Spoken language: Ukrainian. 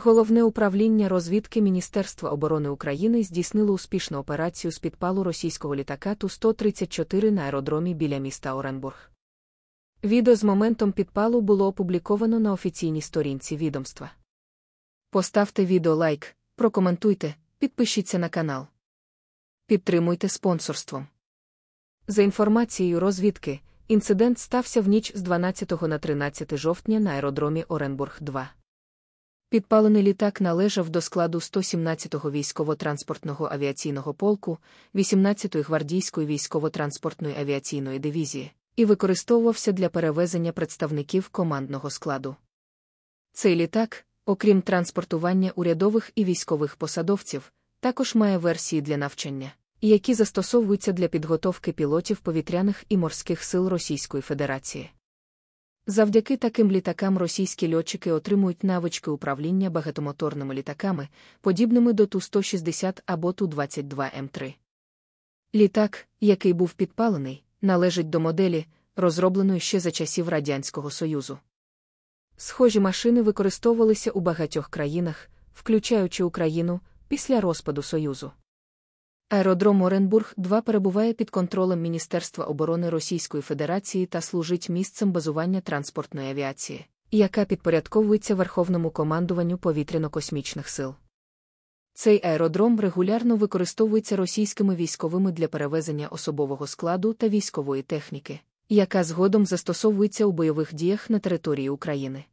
Головне управління розвідки Міністерства оборони України здійснило успішну операцію з підпалу російського літака Ту-134 на аеродромі біля міста Оренбург. Відео з моментом підпалу було опубліковано на офіційній сторінці відомства. Поставте відео лайк, прокоментуйте, підпишіться на канал. Підтримуйте спонсорством. За інформацією розвідки, інцидент стався в ніч з 12 на 13 жовтня на аеродромі Оренбург 2. Підпалений літак належав до складу 117-го військово-транспортного авіаційного полку, 18-ї гвардійської військово-транспортної авіаційної дивізії, і використовувався для перевезення представників командного складу. Цей літак, окрім транспортування урядових і військових посадовців, також має версії для навчання, які застосовуються для підготовки пілотів повітряних і морських сил Російської Федерації. Завдяки таким літакам російські льотчики отримують навички управління багатомоторними літаками, подібними до Ту-160 або Ту-22М3. Літак, який був підпалений, належить до моделі, розробленої ще за часів Радянського Союзу. Схожі машини використовувалися у багатьох країнах, включаючи Україну, після розпаду Союзу. Аеродром Оренбург 2 перебуває під контролем Міністерства оборони Російської Федерації та служить місцем базування транспортної авіації, яка підпорядковується Верховному командуванню повітряно-космічних сил. Цей аеродром регулярно використовується російськими військовими для перевезення особового складу та військової техніки, яка згодом застосовується у бойових діях на території України.